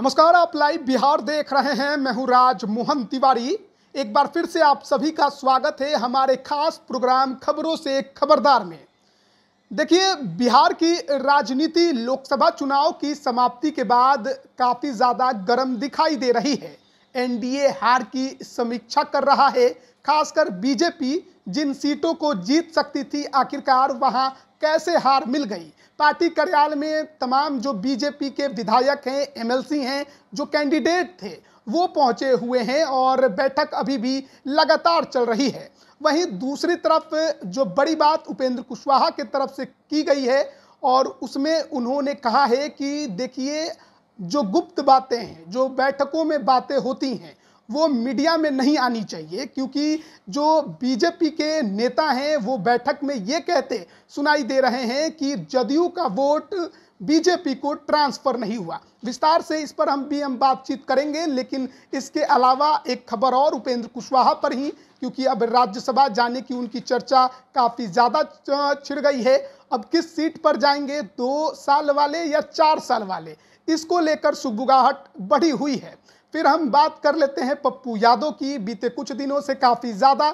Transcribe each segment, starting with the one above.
नमस्कार आप लाइव बिहार देख रहे हैं मैं हूं राज मोहन तिवारी एक बार फिर से आप सभी का स्वागत है हमारे खास प्रोग्राम खबरों से खबरदार में देखिए बिहार की राजनीति लोकसभा चुनाव की समाप्ति के बाद काफ़ी ज़्यादा गर्म दिखाई दे रही है एनडीए हार की समीक्षा कर रहा है खासकर बीजेपी जिन सीटों को जीत सकती थी आखिरकार वहां कैसे हार मिल गई पार्टी कार्यालय में तमाम जो बीजेपी के विधायक हैं एमएलसी हैं जो कैंडिडेट थे वो पहुंचे हुए हैं और बैठक अभी भी लगातार चल रही है वहीं दूसरी तरफ जो बड़ी बात उपेंद्र कुशवाहा की तरफ से की गई है और उसमें उन्होंने कहा है कि देखिए जो गुप्त बातें हैं जो बैठकों में बातें होती हैं वो मीडिया में नहीं आनी चाहिए क्योंकि जो बीजेपी के नेता हैं वो बैठक में ये कहते सुनाई दे रहे हैं कि जदयू का वोट बीजेपी को ट्रांसफ़र नहीं हुआ विस्तार से इस पर हम भी हम बातचीत करेंगे लेकिन इसके अलावा एक खबर और उपेंद्र कुशवाहा पर ही क्योंकि अब राज्यसभा जाने की उनकी चर्चा काफ़ी ज़्यादा छिड़ गई है अब किस सीट पर जाएंगे दो साल वाले या चार साल वाले इसको लेकर सुगबुगाहट बढ़ी हुई है फिर हम बात कर लेते हैं पप्पू यादव की बीते कुछ दिनों से काफ़ी ज़्यादा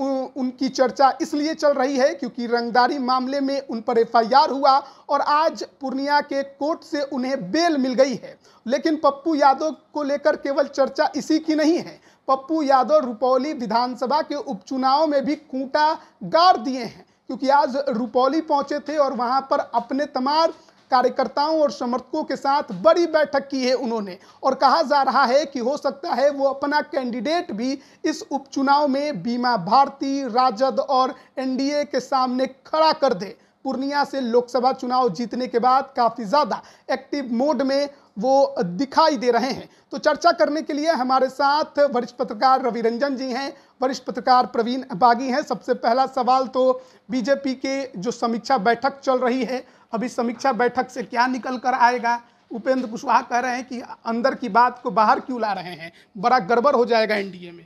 उनकी चर्चा इसलिए चल रही है क्योंकि रंगदारी मामले में उन पर एफआईआर हुआ और आज पूर्णिया के कोर्ट से उन्हें बेल मिल गई है लेकिन पप्पू यादव को लेकर केवल चर्चा इसी की नहीं है पप्पू यादव रुपौली विधानसभा के उपचुनाव में भी कूटा गाड़ दिए हैं क्योंकि आज रुपौली पहुंचे थे और वहां पर अपने तमाम कार्यकर्ताओं और समर्थकों के साथ बड़ी बैठक की है उन्होंने और कहा जा रहा है कि हो सकता है वो अपना कैंडिडेट भी इस उपचुनाव में बीमा भारती राजद और एनडीए के सामने खड़ा कर दे पूर्णिया से लोकसभा चुनाव जीतने के बाद काफ़ी ज़्यादा एक्टिव मोड में वो दिखाई दे रहे हैं तो चर्चा करने के लिए हमारे साथ वरिष्ठ पत्रकार रवि रंजन जी हैं वरिष्ठ पत्रकार प्रवीण बागी हैं सबसे पहला सवाल तो बीजेपी के जो समीक्षा बैठक चल रही है अभी समीक्षा बैठक से क्या निकल कर आएगा उपेंद्र कुशवाहा कह रहे हैं कि अंदर की बात को बाहर क्यों ला रहे हैं बड़ा गड़बड़ हो जाएगा एनडीए में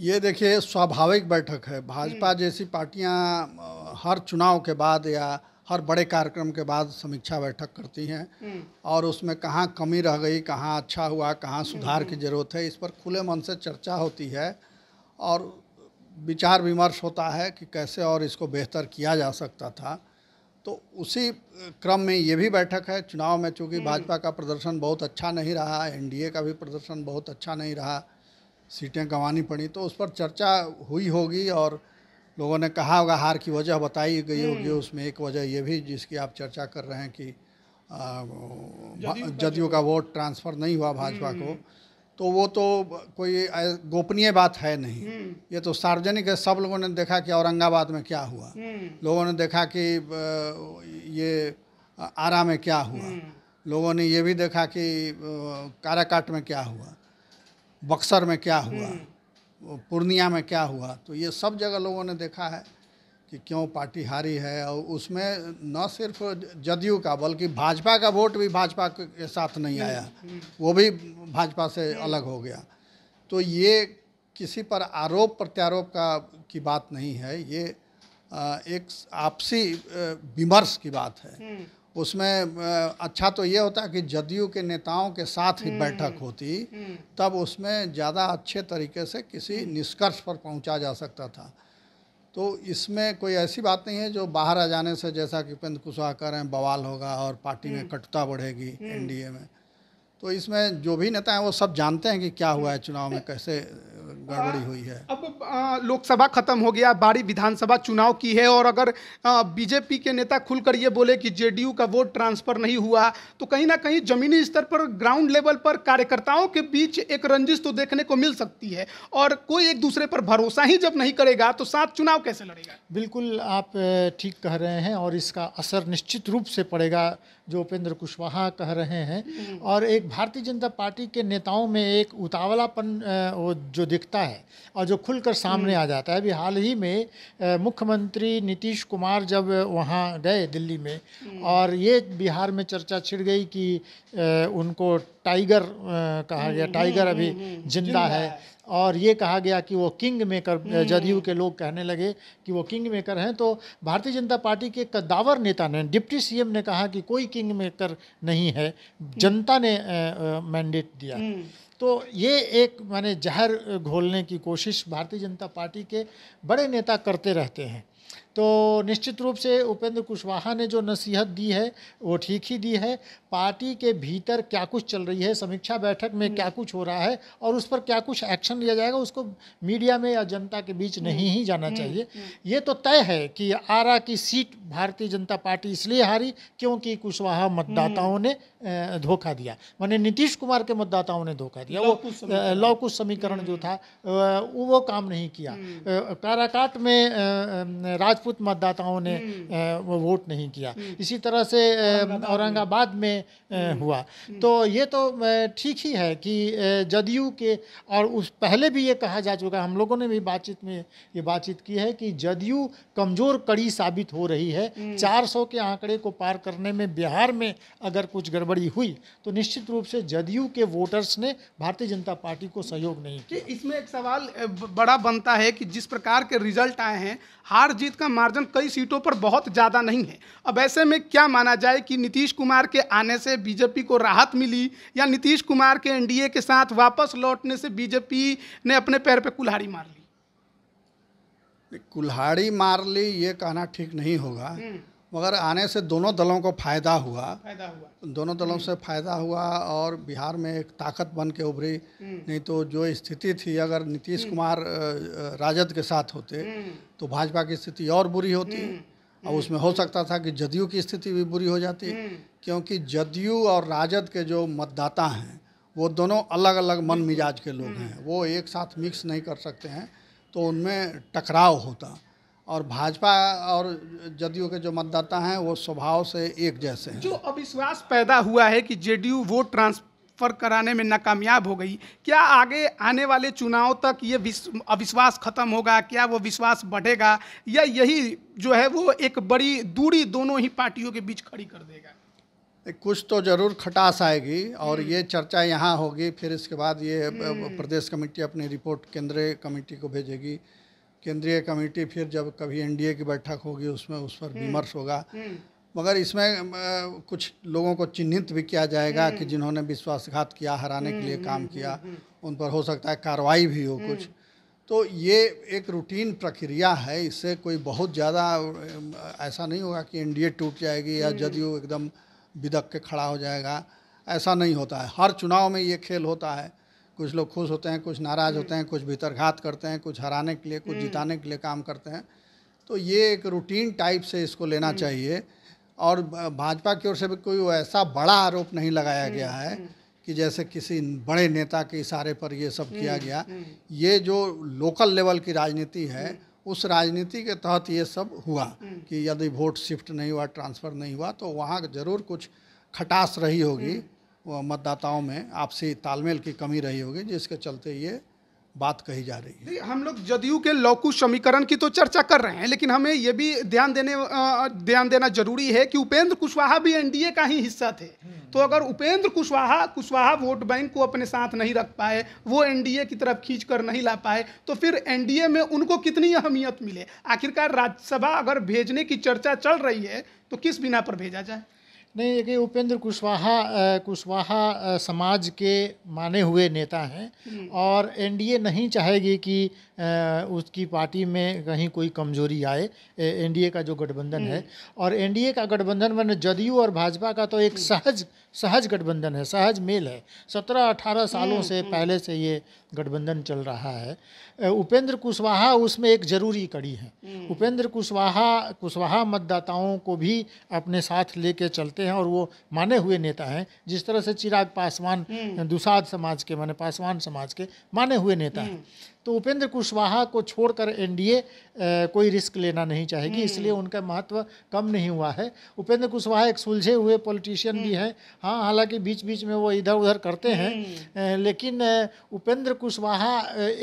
ये देखिए स्वाभाविक बैठक है भाजपा हम्म। जैसी पार्टियां हर चुनाव के बाद या हर बड़े कार्यक्रम के बाद समीक्षा बैठक करती हैं हम्म। और उसमें कहाँ कमी रह गई कहाँ अच्छा हुआ कहाँ सुधार की हम्म। ज़रूरत है इस पर खुले मन से चर्चा होती है और विचार विमर्श होता है कि कैसे और इसको बेहतर किया जा सकता था तो उसी क्रम में ये भी बैठक है चुनाव में चूँकि हम्म। भाजपा का प्रदर्शन बहुत अच्छा नहीं रहा एनडीए का भी प्रदर्शन बहुत अच्छा नहीं रहा सीटें गंवानी पड़ी तो उस पर चर्चा हुई होगी और लोगों ने कहा होगा हार की वजह बताई गई हम्म। होगी उसमें एक वजह ये भी जिसकी आप चर्चा कर रहे हैं कि जदयू का वोट ट्रांसफ़र नहीं हुआ भाजपा हम्म। को तो वो तो कोई गोपनीय बात है नहीं हम्म। ये तो सार्वजनिक है सब लोगों ने देखा कि औरंगाबाद में क्या हुआ हम्म। लोगों ने देखा कि ये आरा में क्या हुआ हम्म। लोगों ने ये भी देखा कि काराकाट में क्या हुआ बक्सर में क्या हुआ पूर्णिया में क्या हुआ तो ये सब जगह लोगों ने देखा है कि क्यों पार्टी हारी है और उसमें न सिर्फ जदयू का बल्कि भाजपा का वोट भी भाजपा के साथ नहीं आया वो भी भाजपा से अलग हो गया तो ये किसी पर आरोप प्रत्यारोप का की बात नहीं है ये एक आपसी विमर्श की बात है हम्म। उसमें अच्छा तो ये होता कि जदयू के नेताओं के साथ ही हम्म। बैठक होती हम्म। तब उसमें ज़्यादा अच्छे तरीके से किसी निष्कर्ष पर पहुंचा जा सकता था तो इसमें कोई ऐसी बात नहीं है जो बाहर आ जाने से जैसा कि उपेंद्र कुशवाहा कह रहे हैं बवाल होगा और पार्टी में हम्म। कटुता बढ़ेगी हम्म। एनडीए में तो इसमें जो भी नेता हैं वो सब जानते हैं कि क्या हुआ है चुनाव में कैसे गड़बड़ी हुई है अब लोकसभा खत्म हो गया बारी विधानसभा चुनाव की है और अगर बीजेपी के नेता खुलकर ये बोले कि जेडीयू का वोट ट्रांसफर नहीं हुआ तो कहीं ना कहीं जमीनी स्तर पर ग्राउंड लेवल पर कार्यकर्ताओं के बीच एक रंजिश तो देखने को मिल सकती है और कोई एक दूसरे पर भरोसा ही जब नहीं करेगा तो साथ चुनाव कैसे लड़ेगा बिल्कुल आप ठीक कह रहे हैं और इसका असर निश्चित रूप से पड़ेगा जो उपेंद्र कुशवाहा कह रहे हैं हम्म। और एक भारतीय जनता पार्टी के नेताओं में एक उतावलापन वो जो दिखता है और जो खुलकर सामने आ हम्म। जाता है अभी हाल ही में मुख्यमंत्री नीतीश कुमार जब वहाँ गए दिल्ली में हम्म। और ये बिहार में चर्चा छिड़ गई कि उनको टाइगर कहा गया हम्म, टाइगर अभी जिंदा है और ये कहा गया कि वो किंग मेकर हम्म। जदयू के लोग कहने लगे कि वो किंग मेकर हैं तो भारतीय जनता पार्टी के कदावर नेता ने डिप्टी सीएम ने कहा कि कोई किंग मेकर नहीं है जनता ने मैंडेट दिया हम्म। तो ये एक माने जहर घोलने की कोशिश भारतीय जनता पार्टी के बड़े नेता करते रहते हैं तो निश्चित रूप से उपेंद्र कुशवाहा ने जो नसीहत दी है वो ठीक ही दी है पार्टी के भीतर क्या कुछ चल रही है समीक्षा बैठक में क्या हम्म। कुछ हो रहा है और उस पर क्या कुछ एक्शन लिया जाएगा उसको मीडिया में या जनता के बीच हम्म। नहीं ही जाना हम्म। चाहिए ये तो तय है कि आरा की सीट भारतीय जनता पार्टी इसलिए हारी क्योंकि कुशवाहा मतदाताओं ने धोखा दिया मैंने नीतीश कुमार के मतदाताओं ने धोखा दिया वो कुश समीकरण जो था वो काम नहीं किया काराकाट में राज लाखपुत मतदाताओं ने हम्म। वो वोट नहीं किया हम्म। इसी तरह से औरंगाबाद में हम्म। हुआ तो ये तो ठीक ही है कि जदयू के और उस पहले भी ये कहा जा चुका है हम लोगों ने भी बातचीत में ये बातचीत की है कि जदयू कमज़ोर कड़ी साबित हो रही है 400 के आंकड़े को पार करने में बिहार में अगर कुछ गड़बड़ी हुई तो निश्चित रूप से जदयू के वोटर्स ने भारतीय जनता पार्टी को सहयोग नहीं किया इसमें एक सवाल बड़ा बनता है कि जिस प्रकार के रिजल्ट आए हैं हार जीत का मार्जिन कई सीटों पर बहुत ज़्यादा नहीं है अब ऐसे में क्या माना जाए कि नीतीश कुमार के आने से बीजेपी को राहत मिली या नीतीश कुमार के एनडीए के साथ वापस लौटने से बीजेपी ने अपने पैर पर पे कुल्हाड़ी मार ली कुल्हाड़ी मार ली ये कहना ठीक नहीं होगा हम्म। मगर आने से दोनों दलों को फायदा हुआ फायदा हुआ दोनों दलों से फायदा हुआ और बिहार में एक ताकत बन के उभरी हम्म। नहीं तो जो स्थिति थी अगर नीतीश हम्म। कुमार राजद के साथ होते हम्म। तो भाजपा की स्थिति और बुरी होती और उसमें हो सकता था कि जदयू की स्थिति भी बुरी हो जाती क्योंकि जदयू और राजद के जो मतदाता हैं वो दोनों अलग अलग मन मिजाज के लोग हैं वो एक साथ मिक्स नहीं कर सकते हैं तो उनमें टकराव होता और भाजपा और जदयू के जो मतदाता हैं वो स्वभाव से एक जैसे हैं जो अविश्वास पैदा हुआ है कि जेडीयू वोट ट्रांसफर कराने में नाकामयाब हो गई क्या आगे आने वाले चुनाव तक ये अविश्वास खत्म होगा क्या वो विश्वास बढ़ेगा या यही जो है वो एक बड़ी दूरी दोनों ही पार्टियों के बीच खड़ी कर देगा कुछ तो ज़रूर खटास आएगी और हम्म। ये चर्चा यहाँ होगी फिर इसके बाद ये हम्म। प्रदेश कमेटी अपनी रिपोर्ट केंद्रीय कमेटी को भेजेगी केंद्रीय कमेटी फिर जब कभी एनडीए की बैठक होगी उसमें उस पर हम्म, विमर्श होगा हम्म। मगर इसमें कुछ लोगों को चिन्हित भी किया जाएगा हम्म। कि जिन्होंने विश्वासघात किया हराने के लिए काम किया उन पर हो सकता है कार्रवाई भी हो कुछ तो ये एक रूटीन प्रक्रिया है इससे कोई बहुत ज़्यादा ऐसा नहीं होगा कि एनडीए टूट जाएगी या जदयू एकदम बिदक के खड़ा हो जाएगा ऐसा नहीं होता है हर चुनाव में ये खेल होता है कुछ लोग खुश होते हैं कुछ नाराज़ होते हैं कुछ भीतरघात करते हैं कुछ हराने के लिए कुछ हम्म। जिताने के लिए काम करते हैं तो ये एक रूटीन टाइप से इसको लेना हम्म। चाहिए और भाजपा की ओर से भी कोई ऐसा बड़ा आरोप नहीं लगाया हम्म, गया है कि जैसे किसी बड़े नेता के इशारे पर ये सब किया गया ये जो लोकल लेवल की राजनीति है उस राजनीति के तहत ये सब हुआ कि यदि वोट शिफ्ट नहीं हुआ ट्रांसफ़र नहीं हुआ तो वहाँ ज़रूर कुछ खटास रही होगी मतदाताओं में आपसी तालमेल की कमी रही होगी जिसके चलते ये बात कही जा रही है हम लोग जदयू के लौकु समीकरण की तो चर्चा कर रहे हैं लेकिन हमें यह भी ध्यान देने ध्यान देना जरूरी है कि उपेंद्र कुशवाहा भी एनडीए का ही हिस्सा थे तो अगर उपेंद्र कुशवाहा कुशवाहा वोट बैंक को अपने साथ नहीं रख पाए वो एनडीए की तरफ खींच कर नहीं ला पाए तो फिर एनडीए में उनको कितनी अहमियत मिले आखिरकार राज्यसभा अगर भेजने की चर्चा चल रही है तो किस बिना पर भेजा जाए नहीं देखिए उपेंद्र कुशवाहा कुशवाहा समाज के माने हुए नेता हैं हम्म। और एनडीए नहीं चाहेगी कि उसकी पार्टी में कहीं कोई कमजोरी आए एनडीए का जो गठबंधन है हम्म। और एनडीए का गठबंधन मैंने जदयू और भाजपा का तो एक हम्म। सहज सहज गठबंधन है सहज मेल है सत्रह अठारह सालों हम्म, से पहले से ये गठबंधन चल रहा है उपेंद्र कुशवाहा उसमें एक जरूरी कड़ी है उपेंद्र कुशवाहा कुशवाहा मतदाताओं को भी अपने साथ लेके चलते हैं और वो माने हुए नेता हैं जिस तरह से चिराग पासवान दुसाद समाज के माने पासवान समाज के माने हुए नेता हैं तो उपेंद्र कुशवाहा को छोड़कर एनडीए कोई रिस्क लेना नहीं चाहेगी हम्म। इसलिए उनका महत्व कम नहीं हुआ है उपेंद्र कुशवाहा एक सुलझे हुए पॉलिटिशियन भी हम्म। हैं हाँ हालांकि बीच बीच में वो इधर उधर करते हैं हम्म। लेकिन उपेंद्र कुशवाहा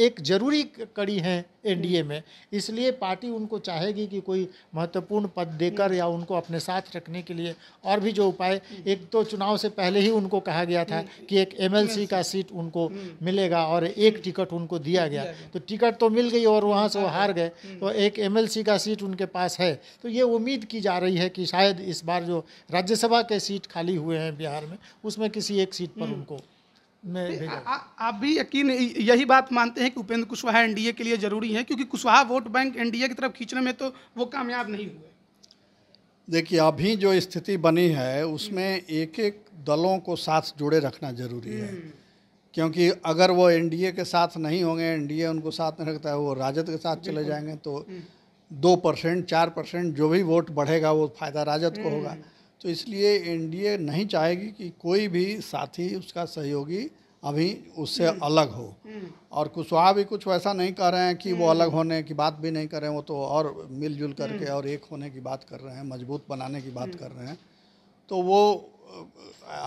एक जरूरी कड़ी हैं एनडीए में इसलिए पार्टी उनको चाहेगी कि कोई महत्वपूर्ण पद देकर या उनको अपने साथ रखने के लिए और भी जो उपाय एक तो चुनाव से पहले ही उनको कहा गया था कि एक एमएलसी का सीट उनको मिलेगा और एक टिकट उनको दिया गया तो टिकट तो मिल गई और वहाँ से वो हार गए तो एक एम का सीट उनके पास है तो ये उम्मीद की जा रही है कि शायद इस बार जो राज्यसभा के सीट खाली हुए हैं बिहार में उसमें किसी एक सीट पर हम्म। उनको आप भी यकीन यही बात मानते हैं कि उपेंद्र कुशवाहा एनडीए के लिए जरूरी है क्योंकि कुशवाहा वोट बैंक एनडीए की तरफ खींचने में तो वो कामयाब नहीं हुए देखिए अभी जो स्थिति बनी है उसमें हम्म। एक एक दलों को साथ जुड़े रखना जरूरी है हम्म। क्योंकि अगर वो एनडीए के साथ नहीं होंगे एनडीए उनको साथ नहीं रखता है वो राजद के साथ चले जाएंगे तो हम्म। दो परसेंट चार परसेंट जो भी वोट बढ़ेगा वो फ़ायदा राजद को होगा हम्म। तो इसलिए एनडीए नहीं चाहेगी कि कोई भी साथी उसका सहयोगी अभी उससे हम्म। अलग हो और कुशवाहा भी कुछ वैसा नहीं कर रहे हैं कि वो अलग होने की बात भी नहीं कर रहे हैं वो तो और मिलजुल करके और एक होने की बात कर रहे हैं मजबूत बनाने की बात कर रहे हैं तो वो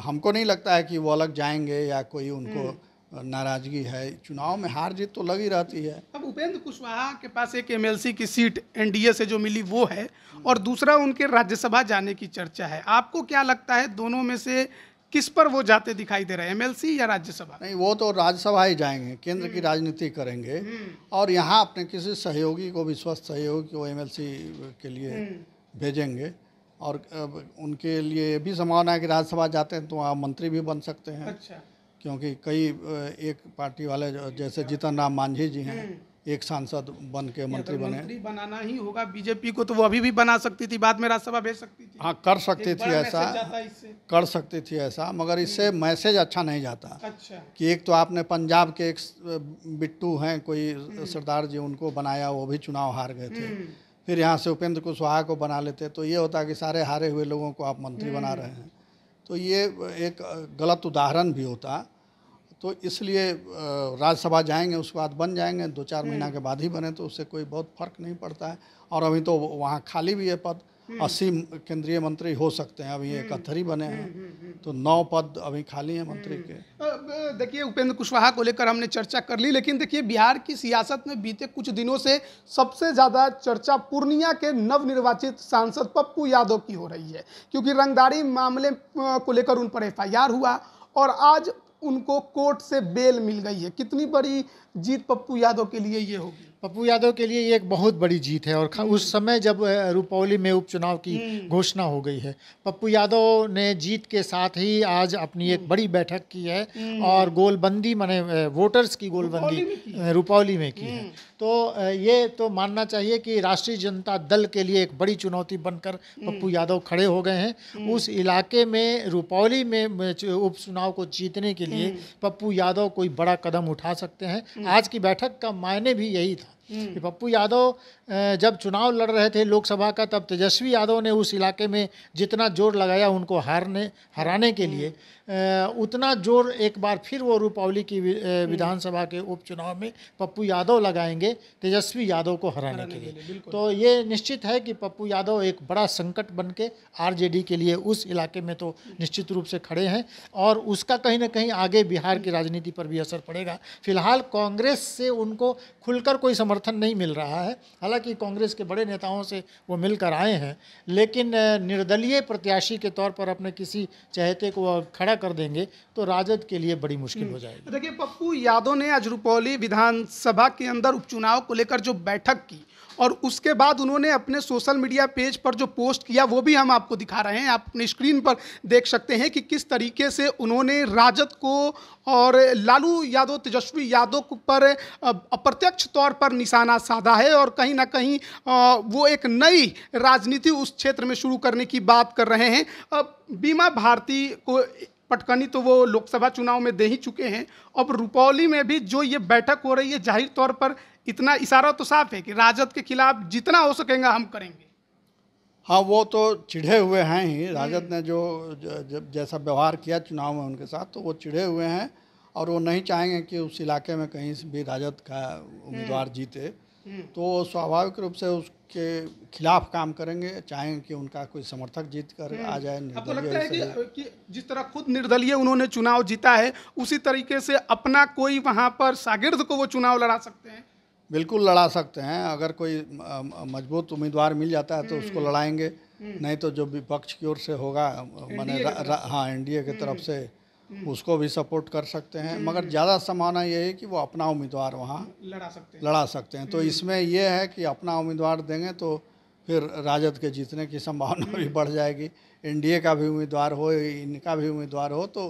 हमको नहीं लगता है कि वो अलग जाएंगे या कोई उनको हम्म। नाराजगी है चुनाव में हार जीत तो लगी रहती है अब उपेंद्र कुशवाहा के पास एक एमएलसी की सीट एनडीए से जो मिली वो है और दूसरा उनके राज्यसभा जाने की चर्चा है आपको क्या लगता है दोनों में से किस पर वो जाते दिखाई दे रहे हैं एमएलसी या राज्यसभा नहीं वो तो राज्यसभा ही जाएंगे केंद्र की हम्म। राजनीति करेंगे हम्म। और यहाँ अपने किसी सहयोगी को विश्वस्त सहयोगी को एम के लिए भेजेंगे और उनके लिए भी संभावना है कि राज्यसभा जाते हैं तो वहाँ मंत्री भी बन सकते हैं अच्छा। क्योंकि कई एक पार्टी वाले जैसे अच्छा। जीतन राम मांझी जी हैं हम्म। एक सांसद बन के तो मंत्री बने मंत्री बनाना ही होगा बीजेपी को तो वो अभी भी बना सकती थी बाद में राज्यसभा भेज सकती थी हाँ कर सकती थी ऐसा कर सकती थी ऐसा मगर हम्म। इससे मैसेज अच्छा नहीं जाता अच्छा कि एक तो आपने पंजाब के एक बिट्टू हैं कोई हम्म। सरदार जी उनको बनाया वो भी चुनाव हार गए थे फिर यहाँ से उपेंद्र कुशवाहा को बना लेते तो ये होता कि सारे हारे हुए लोगों को आप मंत्री बना हम्म। रहे हैं तो ये एक गलत उदाहरण भी होता तो इसलिए राज्यसभा जाएंगे उसके बाद बन जाएंगे दो चार महीना हम्म। के बाद ही बने तो उससे कोई बहुत फर्क नहीं पड़ता है और अभी तो वहाँ खाली भी है पद हम्म। अस्सी केंद्रीय मंत्री हो सकते हैं अभी एक हम्म। अथरी बने हम्म, हैं तो नौ पद अभी खाली हैं मंत्री के देखिए उपेंद्र कुशवाहा को लेकर हमने चर्चा कर ली लेकिन देखिए बिहार की सियासत में बीते कुछ दिनों से सबसे ज़्यादा चर्चा पूर्णिया के नवनिर्वाचित सांसद पप्पू यादव की हो रही है क्योंकि रंगदारी मामले को लेकर उन पर एफ हुआ और आज उनको कोर्ट से बेल मिल गई है कितनी बड़ी जीत पप्पू यादव के लिए ये होगी पप्पू यादव के लिए ये एक बहुत बड़ी जीत है और उस समय जब रुपौली में उपचुनाव की हम्म। घोषणा हो गई है पप्पू यादव ने जीत के साथ ही आज अपनी एक हम्म। बड़ी बैठक की है हम्म। और गोलबंदी माने वोटर्स की गोलबंदी रुपौली में की है तो ये तो मानना चाहिए कि राष्ट्रीय जनता दल के लिए एक बड़ी चुनौती बनकर पप्पू यादव खड़े हो गए हैं उस इलाके में रुपौली में उपचुनाव को जीतने के लिए पप्पू यादव कोई बड़ा कदम उठा सकते हैं आज की बैठक का मायने भी यही था 一般不亚都。जब चुनाव लड़ रहे थे लोकसभा का तब तेजस्वी यादव ने उस इलाके में जितना जोर लगाया उनको हारने हराने के लिए उतना जोर एक बार फिर वो रूपावली की हम्म। विधानसभा के उपचुनाव में पप्पू यादव लगाएंगे तेजस्वी यादव को हराने के लिए तो ये निश्चित है कि पप्पू यादव एक बड़ा संकट बन के आर के लिए उस इलाके में तो निश्चित रूप से खड़े हैं और उसका कहीं ना कहीं आगे बिहार की राजनीति पर भी असर पड़ेगा फिलहाल कांग्रेस से उनको खुलकर कोई समर्थन नहीं मिल रहा है हालांकि हालांकि कांग्रेस के बड़े नेताओं से वो मिलकर आए हैं लेकिन निर्दलीय प्रत्याशी के तौर पर अपने किसी चहेते को खड़ा कर देंगे तो राजद के लिए बड़ी मुश्किल हो हम्म। जाएगी देखिए पप्पू यादव ने आज रुपौली विधानसभा के अंदर उपचुनाव को लेकर जो बैठक की और उसके बाद उन्होंने अपने सोशल मीडिया पेज पर जो पोस्ट किया वो भी हम आपको दिखा रहे हैं आप अपने स्क्रीन पर देख सकते हैं कि किस तरीके से उन्होंने राजद को और लालू यादव तेजस्वी यादव पर अप्रत्यक्ष तौर पर निशाना साधा है और कहीं ना कहीं वो एक नई राजनीति उस क्षेत्र में शुरू करने की बात कर रहे हैं अब बीमा भारती को पटकनी तो वो लोकसभा चुनाव में दे ही चुके हैं अब रुपौली में भी जो ये बैठक हो रही है जाहिर तौर पर इतना इशारा तो साफ है कि राजद के खिलाफ जितना हो सकेगा हम करेंगे हाँ वो तो चिढ़े हुए हैं ही हम्म। राजद ने जो जब जैसा व्यवहार किया चुनाव में उनके साथ तो वो चिढ़े हुए हैं और वो नहीं चाहेंगे कि उस इलाके में कहीं भी राजद का उम्मीदवार हम्म। जीते हम्म। तो स्वाभाविक रूप से उसके खिलाफ काम करेंगे चाहेंगे कि उनका कोई समर्थक जीत कर आ जाए निर्दलीय लगता है कि, कि जिस तरह खुद निर्दलीय उन्होंने चुनाव जीता है उसी तरीके से अपना कोई वहाँ पर शागिर्द को वो चुनाव लड़ा सकते हैं बिल्कुल लड़ा सकते हैं अगर कोई मजबूत उम्मीदवार मिल जाता है तो उसको हम्म। लड़ाएंगे हम्म। नहीं तो जो विपक्ष की ओर से होगा मैंने हाँ एनडीए की तरफ हम्म। से उसको भी सपोर्ट कर सकते हैं मगर ज़्यादा संभावना ये है कि वो अपना उम्मीदवार वहाँ लड़ा सकते हैं लड़ा सकते हैं तो इसमें यह है कि अपना उम्मीदवार देंगे तो फिर राजद के जीतने की संभावना भी बढ़ जाएगी एनडीए का भी उम्मीदवार हो इनका भी उम्मीदवार हो तो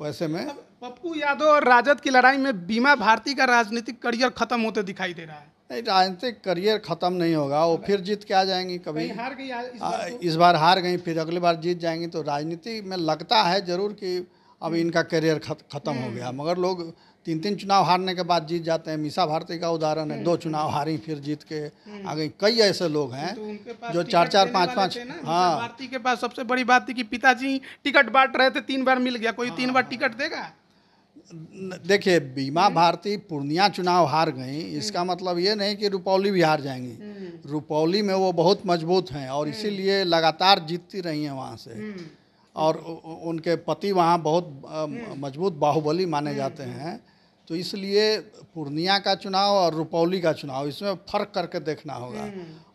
वैसे में पप्पू यादव और राजद की लड़ाई में बीमा भारती का राजनीतिक करियर खत्म होते दिखाई दे रहा है नहीं राजनीतिक करियर खत्म नहीं होगा वो फिर जीत के आ जाएंगी कभी हार गई इस बार, तो? इस बार हार गई फिर अगली बार जीत जाएंगी तो राजनीति में लगता है जरूर कि अब हम्म। इनका करियर खत्म हो गया हम्म। मगर लोग तीन तीन चुनाव हारने के बाद जीत जाते हैं मीसा भारती का उदाहरण है हम्म। दो चुनाव हारी फिर जीत के आ गई कई ऐसे लोग हैं तो जो चार चार पाँच पाँच हाँ भारती के पास सबसे बड़ी बात थी कि पिताजी टिकट बांट रहे थे तीन बार मिल गया कोई हाँ, तीन बार हाँ, टिकट हाँ। देगा देखिए बीमा हम्म। भारती पूर्णिया चुनाव हार गई हम्म। इसका मतलब ये नहीं कि रुपौली भी हार जाएंगी हम्म। रुपौली में वो बहुत मजबूत हैं और इसीलिए लगातार जीतती रही हैं वहाँ से और उनके पति वहाँ बहुत मजबूत बाहुबली माने जाते हैं तो इसलिए पूर्णिया का चुनाव और रुपौली का चुनाव इसमें फर्क करके देखना होगा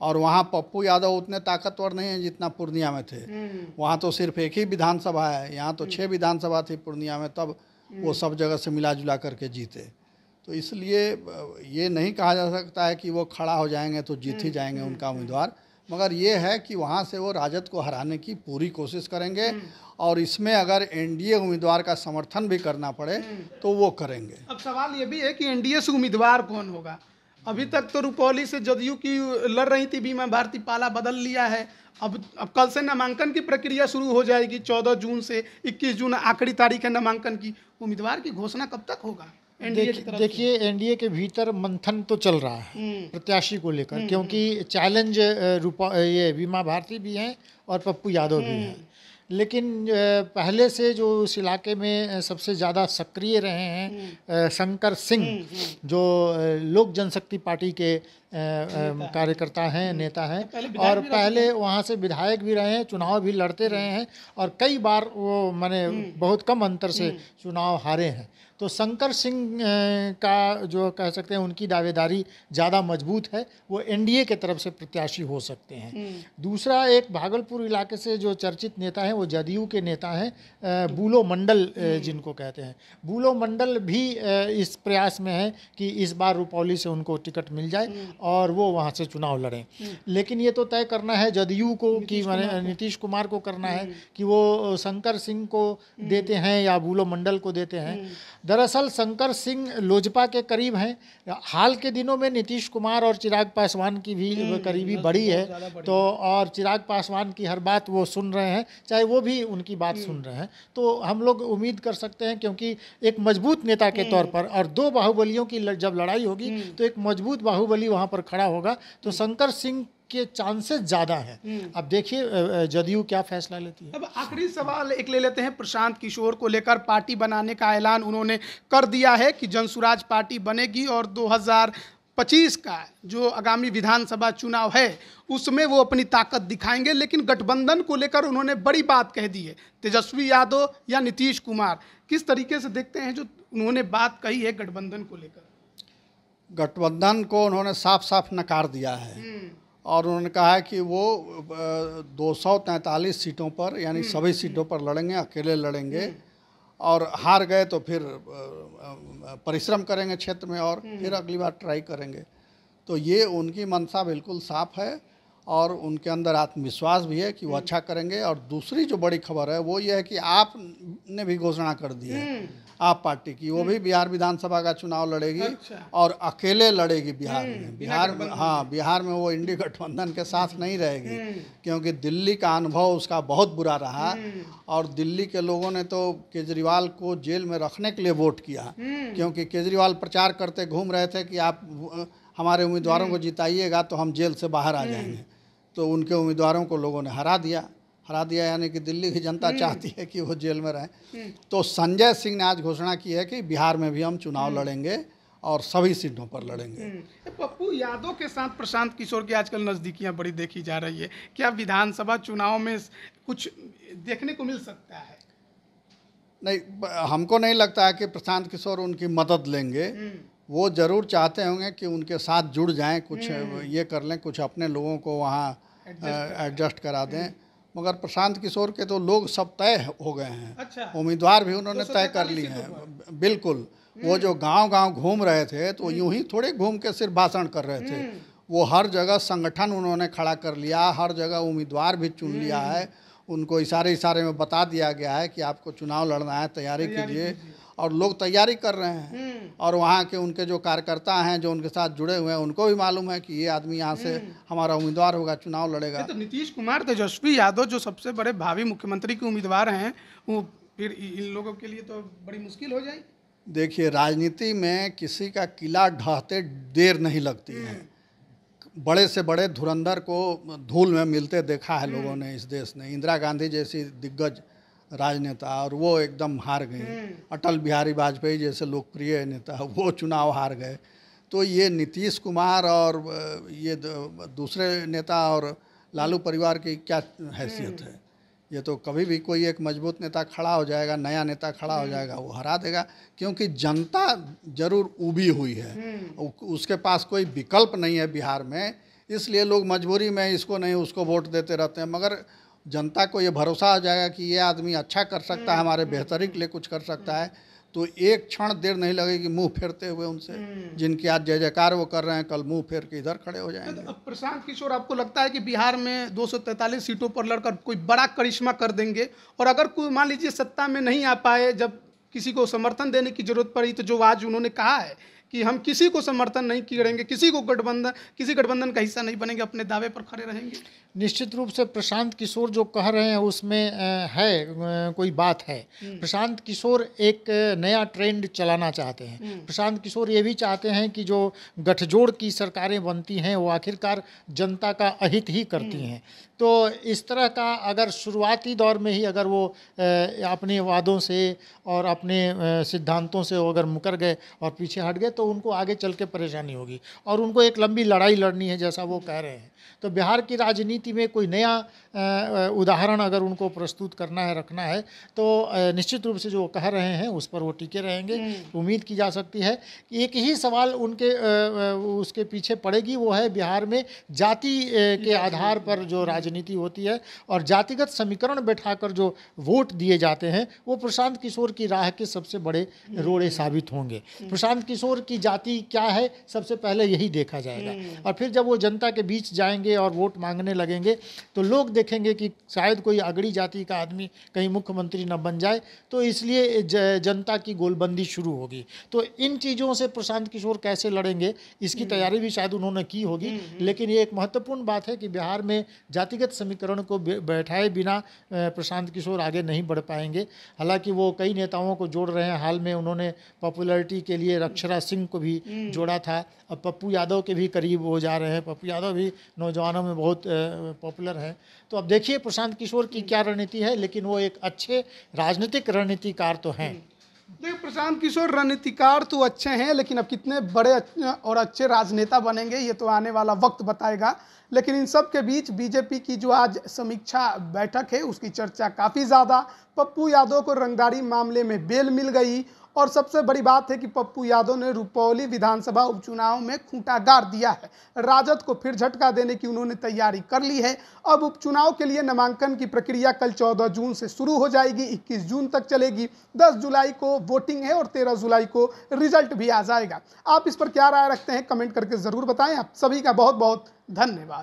और वहाँ पप्पू यादव उतने ताकतवर नहीं हैं जितना पूर्णिया में थे वहाँ तो सिर्फ एक ही विधानसभा है यहाँ तो छः विधानसभा थी पूर्णिया में तब वो हम्म। सब जगह से मिला जुला करके जीते तो इसलिए ये नहीं कहा जा सकता है कि वो खड़ा हो जाएंगे तो जीत ही हम्म, जाएंगे हम्म, उनका उम्मीदवार मगर ये है कि वहाँ से वो राजद को हराने की पूरी कोशिश करेंगे और इसमें अगर एनडीए उम्मीदवार का समर्थन भी करना पड़े तो वो करेंगे अब सवाल ये भी है कि एनडीए से उम्मीदवार कौन होगा अभी तक तो रुपौली से जदयू की लड़ रही थी बीमा भारती पाला बदल लिया है अब अब कल से नामांकन की प्रक्रिया शुरू हो जाएगी 14 जून से 21 जून आखिरी तारीख है नामांकन की उम्मीदवार की घोषणा कब तक होगा देखिए एनडीए के भीतर मंथन तो चल रहा है हम्म। प्रत्याशी को लेकर हम्म, क्योंकि हम्म। चैलेंज रूपा ये बीमा भारती भी हैं और पप्पू यादव भी हैं लेकिन पहले से जो उस इलाके में सबसे ज़्यादा सक्रिय रहे हैं हम्म। शंकर सिंह हम्म, हम्म। जो लोक जनशक्ति पार्टी के कार्यकर्ता हैं हम्म। नेता हैं तो और पहले वहाँ से विधायक भी रहे हैं चुनाव भी लड़ते हम्म। रहे हैं और कई बार वो मैंने हम्म। बहुत कम अंतर से चुनाव हारे हैं तो शंकर सिंह का जो कह सकते हैं उनकी दावेदारी ज़्यादा मजबूत है वो एनडीए के तरफ से प्रत्याशी हो सकते हैं दूसरा एक भागलपुर इलाके से जो चर्चित नेता हैं वो जदयू के नेता हैं बूलो मंडल जिनको कहते हैं बूलो मंडल भी इस प्रयास में है कि इस बार रुपौली से उनको टिकट मिल जाए और वो वहाँ से चुनाव लड़ें लेकिन ये तो तय करना है जदयू को कि मैंने नीतीश कुमार को करना है हम्म। कि वो शंकर सिंह को हम्म। देते हैं या बूलो मंडल को देते हैं हम्म। दरअसल शंकर सिंह लोजपा के करीब हैं हाल के दिनों में नीतीश कुमार और चिराग पासवान की भी करीबी बड़ी है तो और चिराग पासवान की हर बात वो सुन रहे हैं चाहे वो भी उनकी बात सुन रहे हैं तो हम लोग उम्मीद कर सकते हैं क्योंकि एक मजबूत नेता के तौर पर और दो बाहुबलियों की जब लड़ाई होगी तो एक मजबूत बाहुबली वहाँ पर खड़ा होगा तो शंकर सिंह के चांसेस ज़्यादा हैं हम्म। अब देखिए जदयू क्या फैसला लेती है अब आखिरी सवाल एक ले लेते हैं प्रशांत किशोर को लेकर पार्टी बनाने का ऐलान उन्होंने कर दिया है कि जनसुराज पार्टी बनेगी और 2025 का जो आगामी विधानसभा चुनाव है उसमें वो अपनी ताकत दिखाएंगे लेकिन गठबंधन को लेकर उन्होंने बड़ी बात कह दी है तेजस्वी यादव या नीतीश कुमार किस तरीके से देखते हैं जो उन्होंने बात कही है गठबंधन को लेकर गठबंधन को उन्होंने साफ साफ नकार दिया है हम्म। और उन्होंने कहा है कि वो दो सीटों पर यानी हम्म। सभी सीटों पर लड़ेंगे अकेले लड़ेंगे हम्म। और हार गए तो फिर परिश्रम करेंगे क्षेत्र में और फिर अगली बार ट्राई करेंगे तो ये उनकी मंशा बिल्कुल साफ है और उनके अंदर आत्मविश्वास भी है कि वो हम्म। अच्छा करेंगे और दूसरी जो बड़ी खबर है वो ये है कि आपने भी घोषणा कर दी है हम्म। आप पार्टी की वो भी हम्म। बिहार विधानसभा का चुनाव लड़ेगी अच्छा। और अकेले लड़ेगी बिहार में बिहार में हाँ बिहार में वो इंडी गठबंधन के साथ नहीं रहेगी क्योंकि दिल्ली का अनुभव उसका बहुत बुरा रहा और दिल्ली के लोगों ने तो केजरीवाल को जेल में रखने के लिए वोट किया क्योंकि केजरीवाल प्रचार करते घूम रहे थे कि आप हमारे उम्मीदवारों को जिताइएगा तो हम जेल से बाहर आ जाएंगे तो उनके उम्मीदवारों को लोगों ने हरा दिया हरा दिया यानी कि दिल्ली की जनता हम्म। चाहती है कि वो जेल में रहें हम्म। तो संजय सिंह ने आज घोषणा की है कि बिहार में भी हम चुनाव हम्म। लड़ेंगे और सभी सीटों पर लड़ेंगे तो पप्पू यादव के साथ प्रशांत किशोर की आजकल नज़दीकियाँ बड़ी देखी जा रही है क्या विधानसभा चुनाव में कुछ देखने को मिल सकता है नहीं हमको नहीं लगता है कि प्रशांत किशोर उनकी मदद लेंगे वो ज़रूर चाहते होंगे कि उनके साथ जुड़ जाएं कुछ हम्म। ये कर लें कुछ अपने लोगों को वहाँ एडजस्ट करा दें हम्म। मगर प्रशांत किशोर के तो लोग सब तय हो गए हैं अच्छा। उम्मीदवार भी तो उन्होंने तय कर लिए हैं बिल्कुल वो हम्म। जो गांव गांव घूम रहे थे तो यूं ही थोड़े घूम के सिर्फ भाषण कर रहे थे वो हर जगह संगठन उन्होंने खड़ा कर लिया हर जगह उम्मीदवार भी चुन लिया है उनको इशारे इशारे में बता दिया गया है कि आपको चुनाव लड़ना है तैयारी कीजिए और लोग तैयारी कर रहे हैं हम्म। और वहाँ के उनके जो कार्यकर्ता हैं जो उनके साथ जुड़े हुए हैं उनको भी मालूम है कि ये आदमी यहाँ से हम्म। हमारा उम्मीदवार होगा चुनाव लड़ेगा तो नीतीश कुमार तेजस्वी यादव जो सबसे बड़े भावी मुख्यमंत्री के उम्मीदवार हैं वो फिर इन लोगों के लिए तो बड़ी मुश्किल हो जाएगी देखिए राजनीति में किसी का किला ढहते देर नहीं लगती है हम्म। बड़े से बड़े धुरंधर को धूल में मिलते देखा है हम्म। लोगों ने इस देश ने इंदिरा गांधी जैसी दिग्गज राजनेता और वो एकदम हार गए हम्म। अटल बिहारी वाजपेयी जैसे लोकप्रिय नेता वो चुनाव हार गए तो ये नीतीश कुमार और ये दूसरे नेता और लालू परिवार की क्या हैसियत हम्म। है ये तो कभी भी कोई एक मजबूत नेता खड़ा हो जाएगा नया नेता खड़ा हो हम्म। जाएगा वो हरा देगा क्योंकि जनता जरूर उबी हुई है हम्म। उसके पास कोई विकल्प नहीं है बिहार में इसलिए लोग मजबूरी में इसको नहीं उसको वोट देते रहते हैं मगर जनता को ये भरोसा हो जाएगा कि ये आदमी अच्छा कर सकता है हम्म। हमारे बेहतरी के लिए कुछ कर सकता है तो एक क्षण देर नहीं लगेगी मुंह फेरते हुए उनसे हम्म। जिनकी आज जय जयकार वो कर रहे हैं कल मुंह फेर के इधर खड़े हो तो जाएंगे तो प्रशांत किशोर आपको लगता है कि बिहार में 243 सीटों पर लड़कर कोई बड़ा करिश्मा कर देंगे और अगर कोई मान लीजिए सत्ता में नहीं आ पाए जब किसी को समर्थन देने की जरूरत पड़ी तो जो आज उन्होंने कहा है कि हम किसी को समर्थन नहीं करेंगे किसी को गठबंधन किसी गठबंधन का हिस्सा नहीं बनेंगे अपने दावे पर खड़े रहेंगे निश्चित रूप से प्रशांत किशोर जो कह रहे हैं उसमें है कोई बात है हम्म। प्रशांत किशोर एक नया ट्रेंड चलाना चाहते हैं हम्म। प्रशांत किशोर ये भी चाहते हैं कि जो गठजोड़ की सरकारें बनती हैं वो आखिरकार जनता का अहित ही करती हम्म। हैं तो इस तरह का अगर शुरुआती दौर में ही अगर वो अपने वादों से और अपने सिद्धांतों से अगर मुकर गए और पीछे हट गए तो उनको आगे चल के परेशानी होगी और उनको एक लंबी लड़ाई लड़नी है जैसा वो कह रहे हैं तो बिहार की राजनीति में कोई नया उदाहरण अगर उनको प्रस्तुत करना है रखना है तो निश्चित रूप से जो कह रहे हैं उस पर वो टिके रहेंगे हम्म। उम्मीद की जा सकती है एक ही सवाल उनके उसके पीछे पड़ेगी वो है बिहार में जाति के आधार पर जो हम्म। राजनीति होती है और जातिगत समीकरण बैठाकर जो वोट दिए जाते हैं वो प्रशांत किशोर की राह के सबसे बड़े हम्म। रोड़े साबित होंगे प्रशांत किशोर की जाति क्या है सबसे पहले यही देखा जाएगा और फिर जब वो जनता के बीच जाएंगे और वोट मांगने लगेंगे तो लोग देखेंगे कि शायद कोई अगड़ी जाति का आदमी कहीं मुख्यमंत्री न बन जाए तो इसलिए जनता की गोलबंदी शुरू होगी तो इन चीज़ों से प्रशांत किशोर कैसे लड़ेंगे इसकी हम्म। तैयारी भी शायद उन्होंने की होगी हम्म, हम्म। लेकिन ये एक महत्वपूर्ण बात है कि बिहार में जातिगत समीकरण को बैठाए बिना प्रशांत किशोर आगे नहीं बढ़ पाएंगे हालांकि वो कई नेताओं को जोड़ रहे हैं हाल में उन्होंने पॉपुलैरिटी के लिए रक्षरा सिंह को भी जोड़ा था अब पप्पू यादव के भी करीब हो जा रहे हैं पप्पू यादव भी नौजवानों में बहुत पॉपुलर हैं तो अब देखिए प्रशांत किशोर की हम्म। क्या रणनीति है लेकिन वो एक अच्छे राजनीतिक रणनीतिकार तो हैं हम्म। देख प्रशांत किशोर रणनीतिकार तो अच्छे हैं लेकिन अब कितने बड़े और अच्छे राजनेता बनेंगे ये तो आने वाला वक्त बताएगा लेकिन इन सब के बीच बीजेपी की जो आज समीक्षा बैठक है उसकी चर्चा काफ़ी ज़्यादा पप्पू यादव को रंगदारी मामले में बेल मिल गई और सबसे बड़ी बात है कि पप्पू यादव ने रुपौली विधानसभा उपचुनाव में खूंटा गाड़ दिया है राजद को फिर झटका देने की उन्होंने तैयारी कर ली है अब उपचुनाव के लिए नामांकन की प्रक्रिया कल 14 जून से शुरू हो जाएगी 21 जून तक चलेगी 10 जुलाई को वोटिंग है और 13 जुलाई को रिजल्ट भी आ जाएगा आप इस पर क्या राय रखते हैं कमेंट करके ज़रूर बताएं आप सभी का बहुत बहुत धन्यवाद